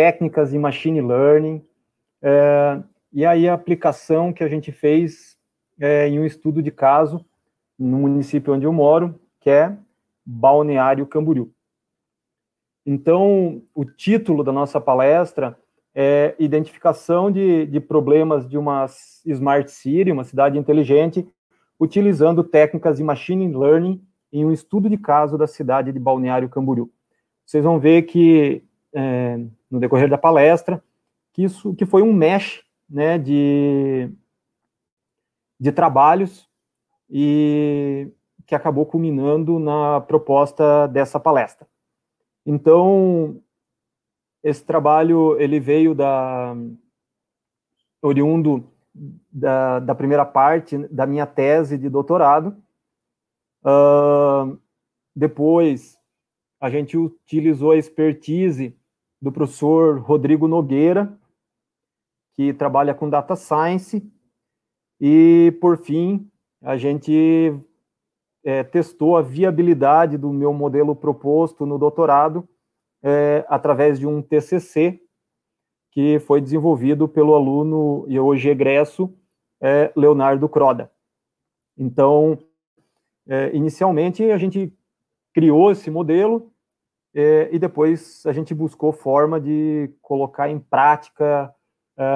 técnicas de machine learning, é, e aí a aplicação que a gente fez é, em um estudo de caso no município onde eu moro, que é Balneário Camboriú. Então, o título da nossa palestra é Identificação de, de Problemas de uma Smart City, uma cidade inteligente, utilizando técnicas de Machine Learning em um estudo de caso da cidade de Balneário Camboriú. Vocês vão ver que é, no decorrer da palestra, que isso que foi um mesh né, de, de trabalhos e que acabou culminando na proposta dessa palestra. Então, esse trabalho ele veio da oriundo da, da primeira parte da minha tese de doutorado. Uh, depois, a gente utilizou a expertise do professor Rodrigo Nogueira, que trabalha com data science. E, por fim, a gente é, testou a viabilidade do meu modelo proposto no doutorado é, através de um TCC que foi desenvolvido pelo aluno e hoje egresso é, Leonardo Croda. Então, é, inicialmente, a gente criou esse modelo é, e depois a gente buscou forma de colocar em prática é,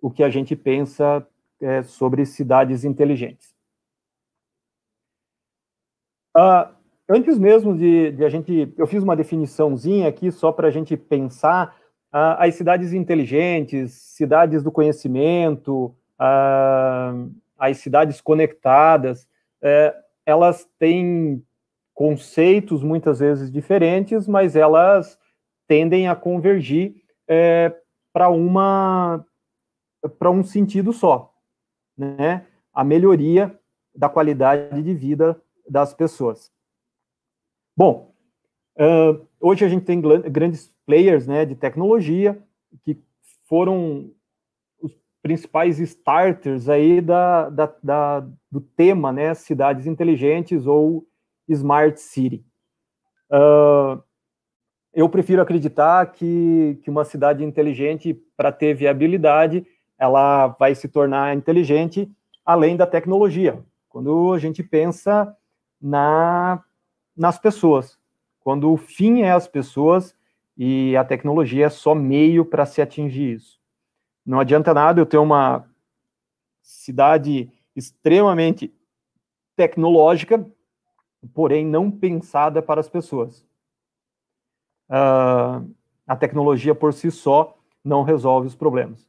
o que a gente pensa é, sobre cidades inteligentes. Uh, antes mesmo de, de, a gente, eu fiz uma definiçãozinha aqui só para a gente pensar ah, as cidades inteligentes, cidades do conhecimento, ah, as cidades conectadas, elas têm conceitos muitas vezes diferentes, mas elas tendem a convergir é, para uma para um sentido só, né? A melhoria da qualidade de vida das pessoas. Bom, uh, hoje a gente tem grandes players, né, de tecnologia que foram os principais starters aí da, da, da do tema, né, cidades inteligentes ou Smart City. Uh, eu prefiro acreditar que, que uma cidade inteligente, para ter viabilidade, ela vai se tornar inteligente além da tecnologia. Quando a gente pensa na, nas pessoas, quando o fim é as pessoas e a tecnologia é só meio para se atingir isso. Não adianta nada eu ter uma cidade extremamente tecnológica porém não pensada para as pessoas. Uh, a tecnologia por si só não resolve os problemas.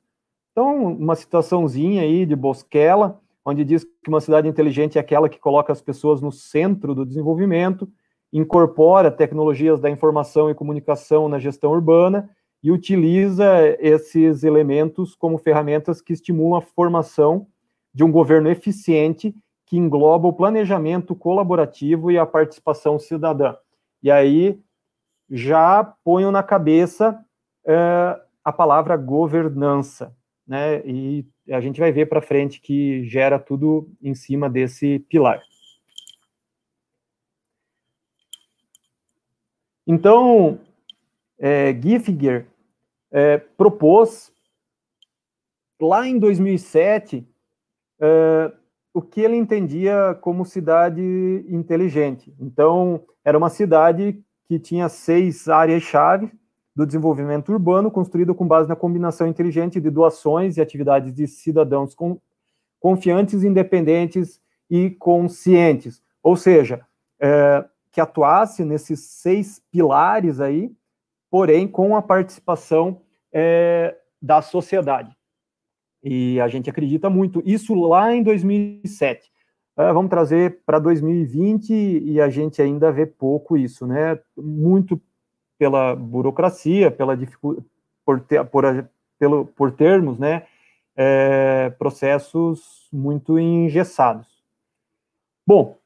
Então, uma citaçãozinha aí de Bosquela, onde diz que uma cidade inteligente é aquela que coloca as pessoas no centro do desenvolvimento, incorpora tecnologias da informação e comunicação na gestão urbana e utiliza esses elementos como ferramentas que estimulam a formação de um governo eficiente que engloba o planejamento colaborativo e a participação cidadã. E aí já ponho na cabeça é, a palavra governança, né? E a gente vai ver para frente que gera tudo em cima desse pilar. Então, é, Giffiger é, propôs lá em 2007 é, o que ele entendia como cidade inteligente. Então, era uma cidade que tinha seis áreas-chave do desenvolvimento urbano, construído com base na combinação inteligente de doações e atividades de cidadãos com, confiantes, independentes e conscientes. Ou seja, é, que atuasse nesses seis pilares aí, porém com a participação é, da sociedade. E a gente acredita muito. Isso lá em 2007. Ah, vamos trazer para 2020 e a gente ainda vê pouco isso, né? Muito pela burocracia, pela dificuldade por, ter, por, pelo, por termos, né? É, processos muito engessados. Bom,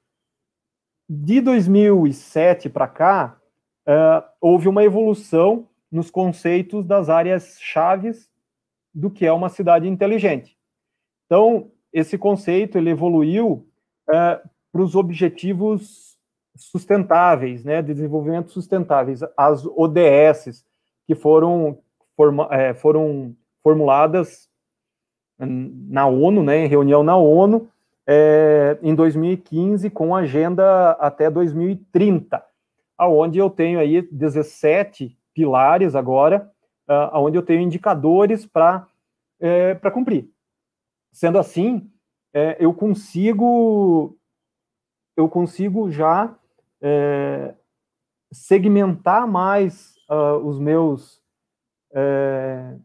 de 2007 para cá, ah, houve uma evolução nos conceitos das áreas chaves do que é uma cidade inteligente. Então, esse conceito ele evoluiu é, para os objetivos sustentáveis, né, de desenvolvimento sustentáveis, as ODS, que foram, forma, é, foram formuladas na ONU, né, em reunião na ONU, é, em 2015, com agenda até 2030, aonde eu tenho aí 17 pilares agora, uh, ah, onde eu tenho indicadores para é, para cumprir. Sendo assim, é, eu consigo eu consigo já é, segmentar mais uh, os meus é,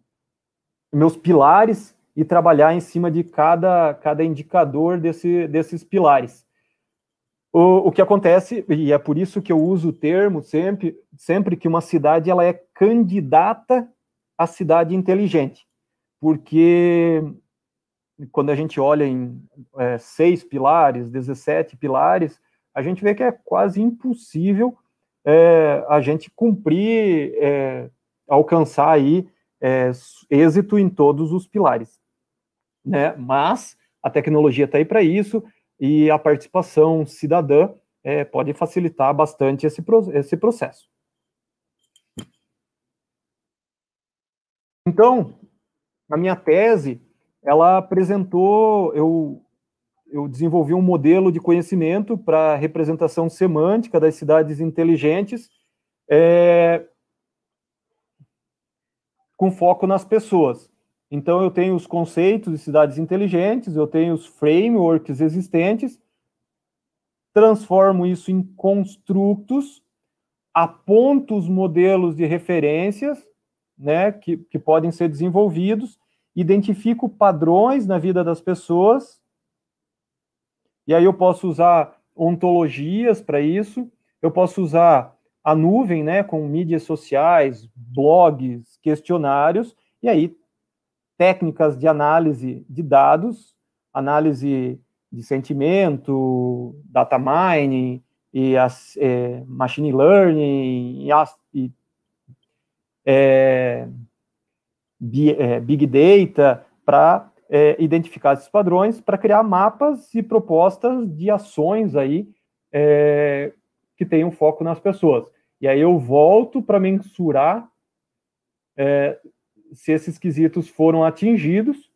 meus pilares e trabalhar em cima de cada, cada indicador desse, desses pilares. O, o que acontece, e é por isso que eu uso o termo sempre, sempre que uma cidade ela é candidata à cidade inteligente, porque quando a gente olha em é, seis pilares, 17 pilares, a gente vê que é quase impossível é, a gente cumprir, é, alcançar aí é, êxito em todos os pilares, né? Mas a tecnologia está aí para isso, e a participação cidadã é, pode facilitar bastante esse, esse processo. Então, a minha tese, ela apresentou, eu, eu desenvolvi um modelo de conhecimento para representação semântica das cidades inteligentes, é, com foco nas pessoas. Então, eu tenho os conceitos de cidades inteligentes, eu tenho os frameworks existentes, transformo isso em construtos, aponto os modelos de referências né, que, que podem ser desenvolvidos, identifico padrões na vida das pessoas, e aí eu posso usar ontologias para isso, eu posso usar a nuvem né, com mídias sociais, blogs, questionários, e aí técnicas de análise de dados, análise de sentimento, data mining e as, é, machine learning e, as, e é, é big data para é, identificar esses padrões, para criar mapas e propostas de ações aí é, que tenham foco nas pessoas. E aí eu volto para mensurar é, se esses quesitos foram atingidos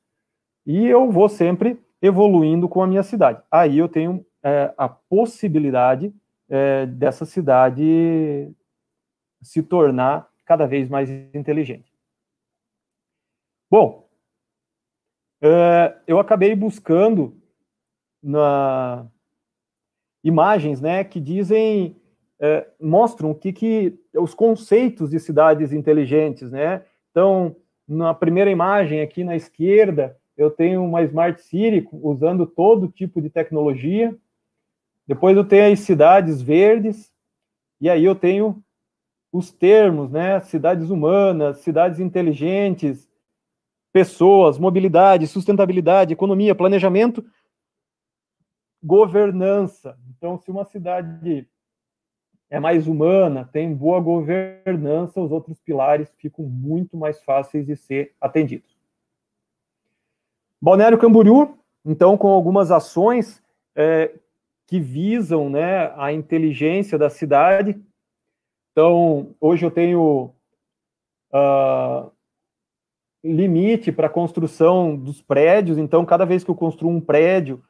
e eu vou sempre evoluindo com a minha cidade. Aí eu tenho é, a possibilidade é, dessa cidade se tornar cada vez mais inteligente. Bom, é, eu acabei buscando na imagens, né, que dizem é, mostram o que, que os conceitos de cidades inteligentes, né? Então, na primeira imagem, aqui na esquerda, eu tenho uma Smart City usando todo tipo de tecnologia. Depois eu tenho as cidades verdes, e aí eu tenho os termos, né? Cidades humanas, cidades inteligentes, pessoas, mobilidade, sustentabilidade, economia, planejamento, governança. Então, se uma cidade é mais humana, tem boa governança, os outros pilares ficam muito mais fáceis de ser atendidos. Balneário Camboriú, então, com algumas ações é, que visam né, a inteligência da cidade. Então, hoje eu tenho uh, limite para a construção dos prédios, então, cada vez que eu construo um prédio,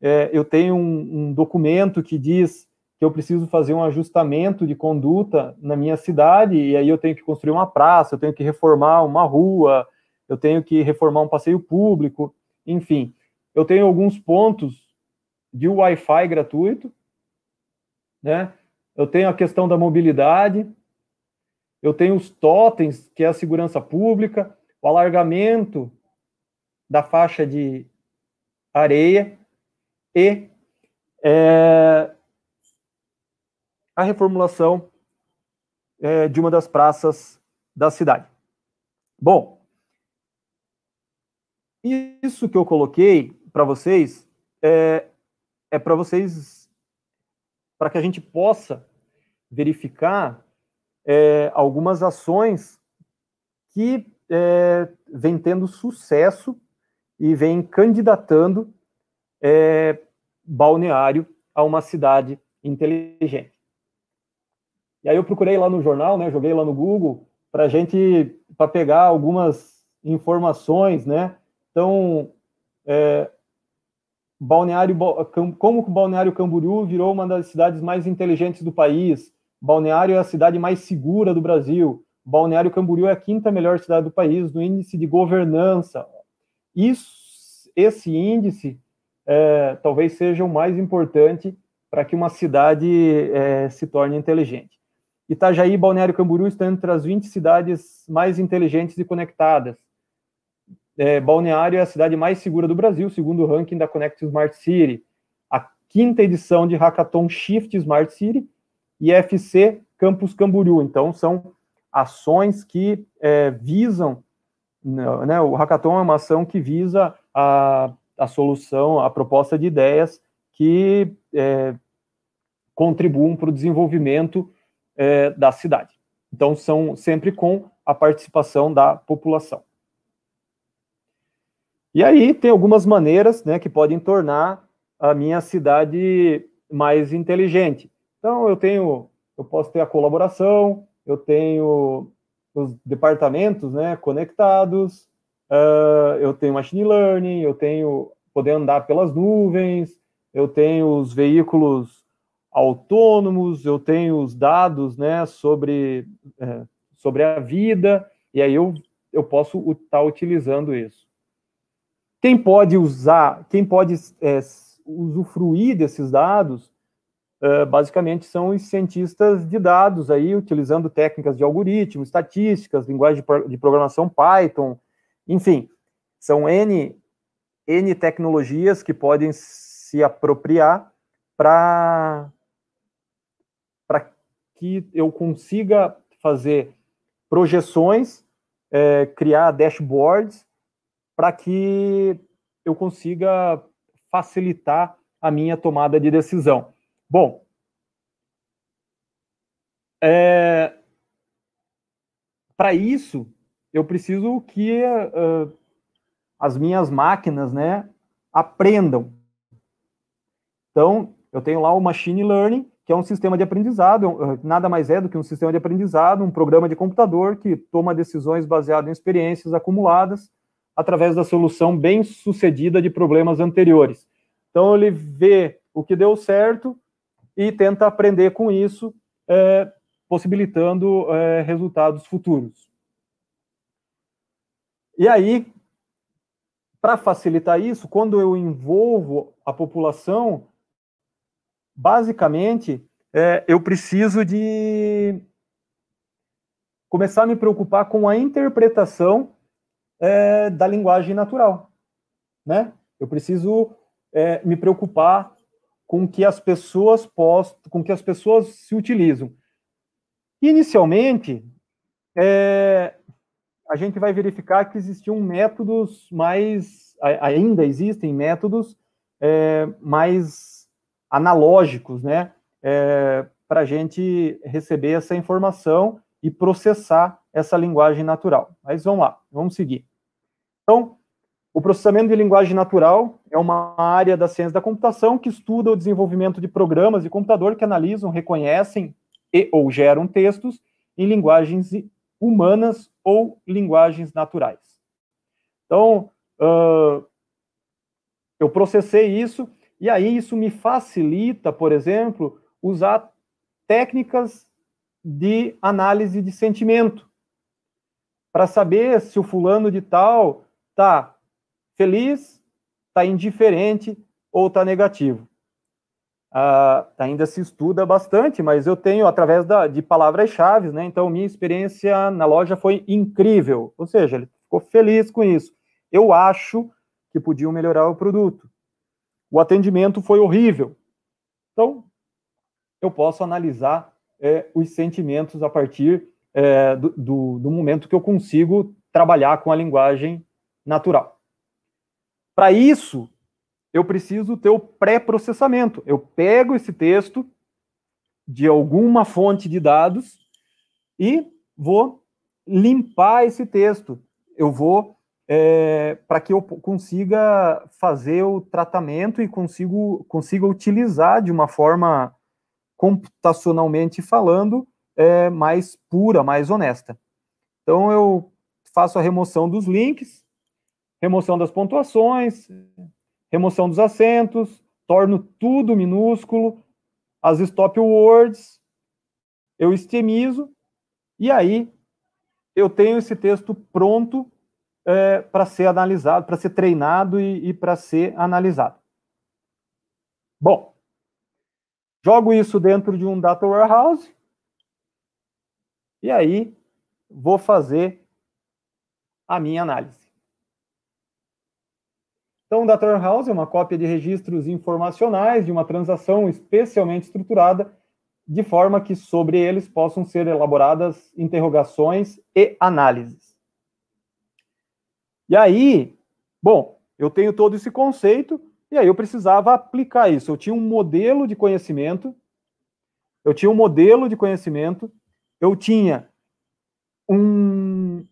é, eu tenho um, um documento que diz eu preciso fazer um ajustamento de conduta na minha cidade, e aí eu tenho que construir uma praça, eu tenho que reformar uma rua, eu tenho que reformar um passeio público, enfim. Eu tenho alguns pontos de Wi-Fi gratuito, né? Eu tenho a questão da mobilidade, eu tenho os totens, que é a segurança pública, o alargamento da faixa de areia e é, a reformulação é, de uma das praças da cidade. Bom, isso que eu coloquei para vocês é, é para vocês, para que a gente possa verificar é, algumas ações que é, vem tendo sucesso e vem candidatando é, balneário a uma cidade inteligente. E aí eu procurei lá no jornal, né? Joguei lá no Google para gente para pegar algumas informações, né? Então, é, Balneário, como o Balneário Camboriú virou uma das cidades mais inteligentes do país. Balneário é a cidade mais segura do Brasil. Balneário Camboriú é a quinta melhor cidade do país no índice de governança. Isso, esse índice é, talvez seja o mais importante para que uma cidade é, se torne inteligente. Itajaí e Balneário Camboriú estão entre as 20 cidades mais inteligentes e conectadas. É, Balneário é a cidade mais segura do Brasil, segundo o ranking da Connect Smart City. A quinta edição de Hackathon Shift Smart City e FC Campus Camboriú. Então, são ações que é, visam, né, né, o Hackathon é uma ação que visa a, a solução, a proposta de ideias que é, contribuam para o desenvolvimento é, da cidade. Então, são sempre com a participação da população. E aí tem algumas maneiras né, que podem tornar a minha cidade mais inteligente. Então, eu tenho, eu posso ter a colaboração, eu tenho os departamentos né, conectados, uh, eu tenho machine learning, eu tenho poder andar pelas nuvens, eu tenho os veículos autônomos, eu tenho os dados né, sobre, é, sobre a vida, e aí eu, eu posso estar tá utilizando isso. Quem pode usar, quem pode é, usufruir desses dados, é, basicamente são os cientistas de dados, aí utilizando técnicas de algoritmo, estatísticas, linguagem de programação Python, enfim, são N, N tecnologias que podem se apropriar para que eu consiga fazer projeções, é, criar dashboards, para que eu consiga facilitar a minha tomada de decisão. Bom, é, para isso, eu preciso que uh, as minhas máquinas né, aprendam. Então, eu tenho lá o machine learning que é um sistema de aprendizado, é eh, nada mais é do que um sistema de aprendizado, um programa de computador que toma decisões baseadas em experiências acumuladas através da solução bem sucedida de problemas anteriores. Então, ele vê o que deu certo e tenta aprender com isso, é, possibilitando é, resultados futuros. E aí, para facilitar isso, quando eu envolvo a população, basicamente, é, eu preciso de começar a me preocupar com a interpretação é, da linguagem natural, né? Eu preciso é, me preocupar com que as pessoas postam, com que as pessoas se utilizam. Inicialmente, é, a gente vai verificar que existiam métodos mais, ainda existem métodos é, mais analógicos, né? É, para a gente receber essa informação e processar essa linguagem natural. Mas vamos lá, vamos seguir. Então, o processamento de linguagem natural é uma área da ciência da computação que estuda o desenvolvimento de programas de computador que analisam, reconhecem e ou geram textos em linguagens humanas ou linguagens naturais. Então, uh, eu processei isso e aí isso me facilita, por exemplo, usar técnicas de análise de sentimento para saber se o fulano de tal tá feliz, tá indiferente ou tá negativo. Ah, ainda se estuda bastante, mas eu tenho através da, de palavras-chave, né? Então minha experiência na loja foi incrível, ou seja, ele ficou feliz com isso. Eu acho que podiam melhorar o produto o atendimento foi horrível. Então, eu posso analisar é, os sentimentos a partir é, do, do, do momento que eu consigo trabalhar com a linguagem natural. Para isso, eu preciso ter o pré-processamento. Eu pego esse texto de alguma fonte de dados e vou limpar esse texto. Eu vou é, para que eu consiga fazer o tratamento e consigo, consiga utilizar de uma forma computacionalmente falando é, mais pura, mais honesta. Então eu faço a remoção dos links, remoção das pontuações, remoção dos acentos, torno tudo minúsculo, as stop words, eu estemizo e aí eu tenho esse texto pronto é, para ser analisado, para ser treinado e, e para ser analisado. Bom, jogo isso dentro de um data warehouse e aí vou fazer a minha análise. Então, o data warehouse é uma cópia de registros informacionais de uma transação especialmente estruturada de forma que sobre eles possam ser elaboradas interrogações e análises. E aí, bom, eu tenho todo esse conceito, e aí eu precisava aplicar isso. Eu tinha um modelo de conhecimento, eu tinha um modelo de conhecimento, eu tinha um.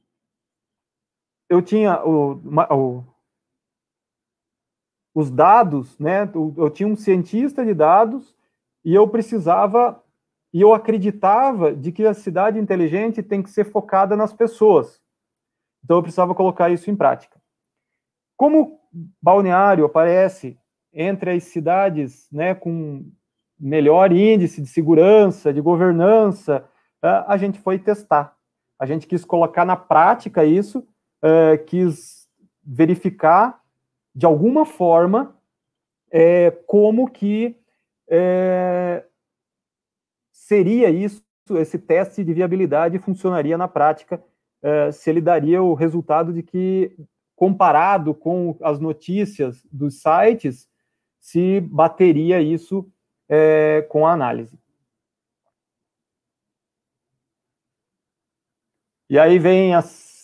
Eu tinha o, o os dados, né? eu tinha um cientista de dados e eu precisava e eu acreditava de que a cidade inteligente tem que ser focada nas pessoas. Então eu precisava colocar isso em prática. Como Balneário aparece entre as cidades né, com melhor índice de segurança, de governança, ah, a gente foi testar. A gente quis colocar na prática isso, ah, quis verificar de alguma forma é, como que é, seria isso, esse teste de viabilidade funcionaria na prática eh, se ele daria o resultado de que, comparado com as notícias dos sites, se bateria isso é, com a análise. E aí vem a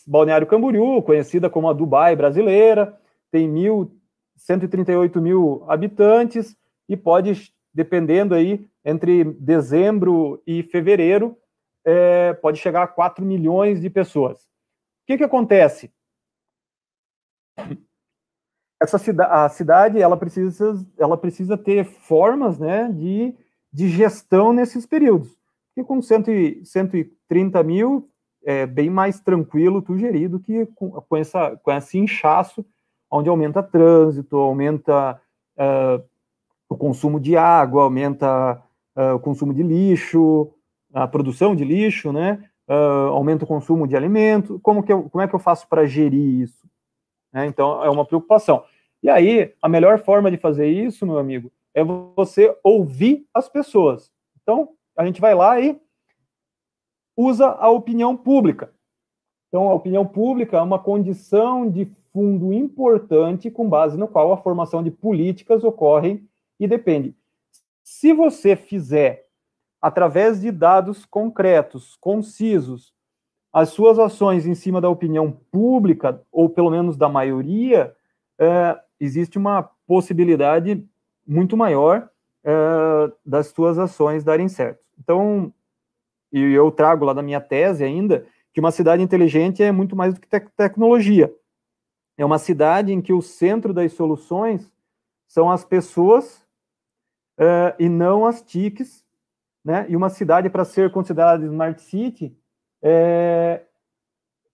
Balneário Camboriú, conhecida como a Dubai brasileira, tem mil, 138 mil habitantes e pode, dependendo aí, entre dezembro e fevereiro, é, pode chegar a 4 milhões de pessoas. O que, que acontece? Essa cida a cidade ela precisa, ela precisa ter formas né, de, de gestão nesses períodos. E com e 130 mil é bem mais tranquilo tu gerir do que com, com, essa, com esse inchaço, onde aumenta trânsito, aumenta uh, o consumo de água, aumenta uh, o consumo de lixo, a produção de lixo, né? Uh, aumenta o consumo de alimento, como, que eu, como é que eu faço para gerir isso? Né? Então, é uma preocupação. E aí, a melhor forma de fazer isso, meu amigo, é você ouvir as pessoas. Então, a gente vai lá e usa a opinião pública. Então, a opinião pública é uma condição de fundo importante com base no qual a formação de políticas ocorre e depende. Se você fizer através de dados concretos, concisos, as suas ações em cima da opinião pública, ou pelo menos da maioria, é, existe uma possibilidade muito maior é, das suas ações darem certo. Então, e eu trago lá da minha tese ainda, que uma cidade inteligente é muito mais do que te tecnologia. É uma cidade em que o centro das soluções são as pessoas é, e não as TICs, né? E uma cidade para ser considerada smart city é,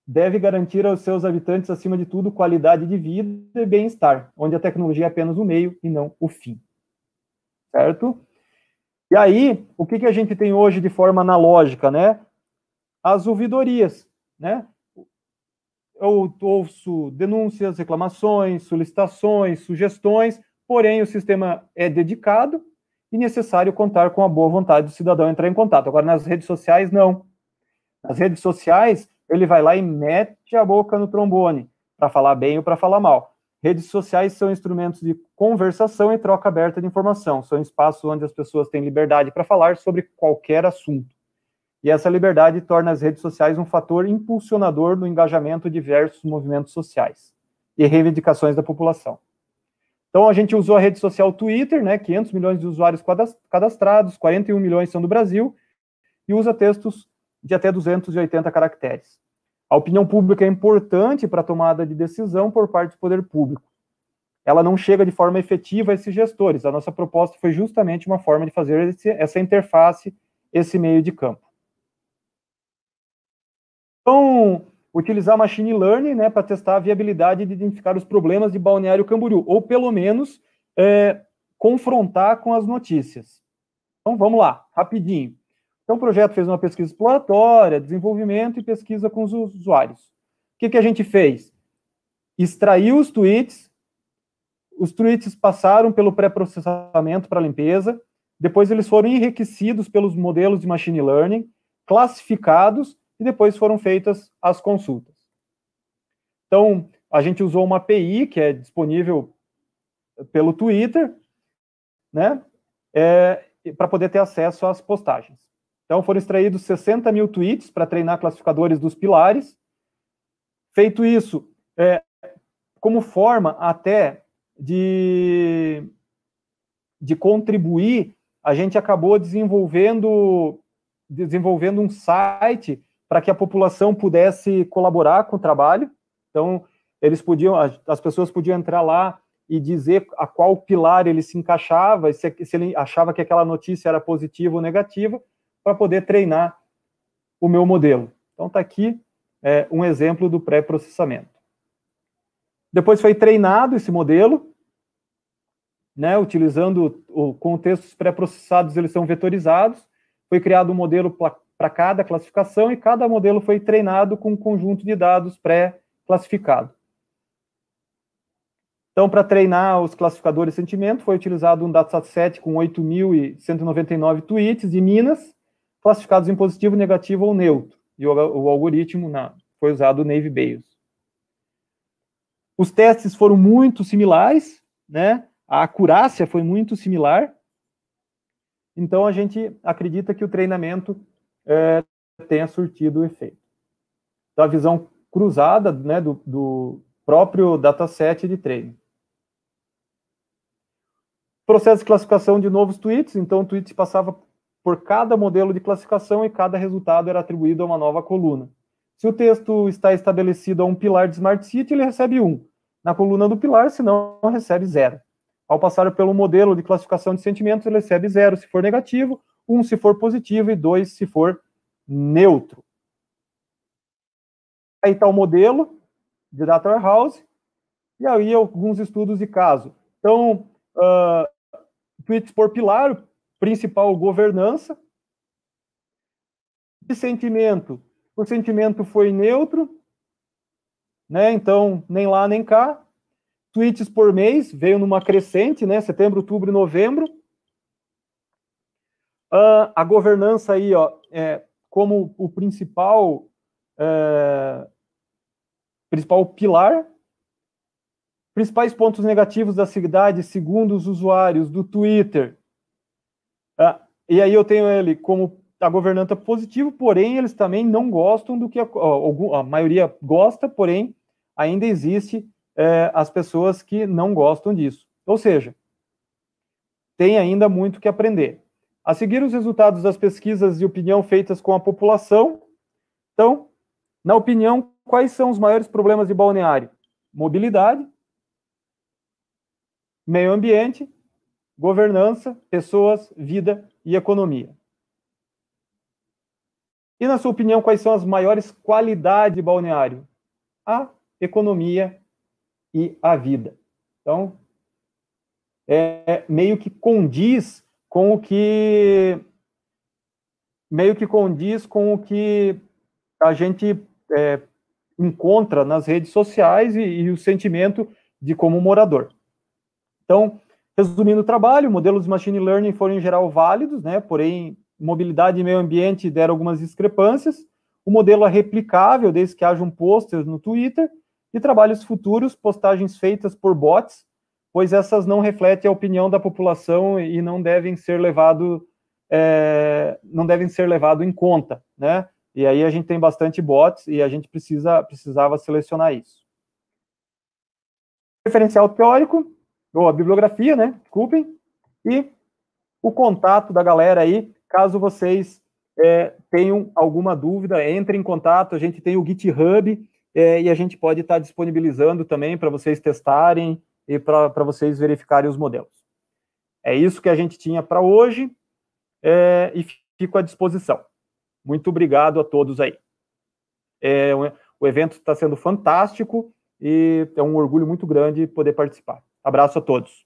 deve garantir aos seus habitantes, acima de tudo, qualidade de vida e bem-estar, onde a tecnologia é apenas o meio e não o fim. Certo? E aí, o que, que a gente tem hoje de forma analógica, né? As ouvidorias, né? Eu ouço denúncias, reclamações, solicitações, sugestões, porém o sistema é dedicado e necessário contar com a boa vontade do cidadão entrar em contato. Agora, nas redes sociais, não. Nas redes sociais, ele vai lá e mete a boca no trombone, para falar bem ou para falar mal. Redes sociais são instrumentos de conversação e troca aberta de informação, são espaços onde as pessoas têm liberdade para falar sobre qualquer assunto. E essa liberdade torna as redes sociais um fator impulsionador no engajamento de diversos movimentos sociais e reivindicações da população. Então a gente usou a rede social Twitter, né? 500 milhões de usuários cadastrados, 41 milhões são do Brasil, e usa textos de até 280 caracteres. A opinião pública é importante para a tomada de decisão por parte do poder público. Ela não chega de forma efetiva a esses gestores. A nossa proposta foi justamente uma forma de fazer esse, essa interface, esse meio de campo. Então, utilizar machine learning né, para testar a viabilidade de identificar os problemas de Balneário Camboriú, ou pelo menos é, confrontar com as notícias. Então vamos lá, rapidinho. Então o projeto fez uma pesquisa exploratória, desenvolvimento e pesquisa com os usuários. O que, que a gente fez? Extraiu os tweets, os tweets passaram pelo pré-processamento para limpeza, depois eles foram enriquecidos pelos modelos de machine learning, classificados e depois foram feitas as consultas. Então, a gente usou uma API que é disponível pelo Twitter, né, é, para poder ter acesso às postagens. Então, foram extraídos 60 mil tweets para treinar classificadores dos pilares. Feito isso, é, como forma até de, de contribuir, a gente acabou desenvolvendo, desenvolvendo um site para que a população pudesse colaborar com o trabalho. Então, eles podiam, as pessoas podiam entrar lá e dizer a qual pilar ele se encaixava, se, se ele achava que aquela notícia era positiva ou negativa, para poder treinar o meu modelo. Então, está aqui é, um exemplo do pré-processamento. Depois foi treinado esse modelo, né, utilizando o contextos pré-processados, eles são vetorizados. Foi criado um modelo para cada classificação e cada modelo foi treinado com um conjunto de dados pré-classificado. Então, para treinar os classificadores de sentimento, foi utilizado um dataset com 8.199 tweets de Minas, classificados em positivo, negativo ou neutro. E o, o algoritmo na, foi usado o Navy Bayes. Os testes foram muito similares, né? a acurácia foi muito similar. Então, a gente acredita que o treinamento é, tenha surtido o efeito. Da então, visão cruzada né, do, do próprio dataset de treino. Processo de classificação de novos tweets, então o tweet passava por cada modelo de classificação e cada resultado era atribuído a uma nova coluna. Se o texto está estabelecido a um pilar de Smart City, ele recebe 1. Um. Na coluna do pilar, se não, recebe 0. Ao passar pelo modelo de classificação de sentimentos, ele recebe 0 se for negativo, um se for positivo e dois se for neutro. Aí está o modelo de Data Warehouse e aí alguns estudos de caso. Então, uh, tweets por pilar, principal governança. De sentimento, o sentimento foi neutro, né? Então, nem lá nem cá. Tweets por mês, veio numa crescente, né? Setembro, outubro e novembro. Uh, a governança aí, ó, é, como o principal é, principal pilar. Principais pontos negativos da cidade, segundo os usuários do Twitter. Uh, e aí eu tenho ele como a governança positivo, porém eles também não gostam do que a, a, maioria gosta, porém ainda existe é, as pessoas que não gostam disso. Ou seja, tem ainda muito que aprender. A seguir, os resultados das pesquisas de opinião feitas com a população. Então, na opinião, quais são os maiores problemas de balneário? Mobilidade, meio ambiente, governança, pessoas, vida e economia. E, na sua opinião, quais são as maiores qualidades de balneário? A economia e a vida. Então, é, meio que condiz com o que meio que condiz com o que a gente é, encontra nas redes sociais e, e, o sentimento de como morador. Então, resumindo o trabalho, modelos de machine learning foram em geral válidos, né? Porém, mobilidade e meio ambiente deram algumas discrepâncias. O modelo é replicável desde que haja um pôster no Twitter e trabalhos futuros, postagens feitas por bots pois essas não refletem a opinião da população e não devem ser levado é, não devem ser levado em conta, né? E aí a gente tem bastante bots e a gente precisa precisava selecionar isso. Referencial teórico ou a bibliografia, né? Desculpem e o contato da galera aí, caso vocês é, tenham alguma dúvida, entre em contato. A gente tem o GitHub é, e a gente pode estar tá disponibilizando também para vocês testarem e para vocês verificarem os modelos. É isso que a gente tinha para hoje é, e fico à disposição. Muito obrigado a todos aí. É, o evento está sendo fantástico e é um orgulho muito grande poder participar. Abraço a todos.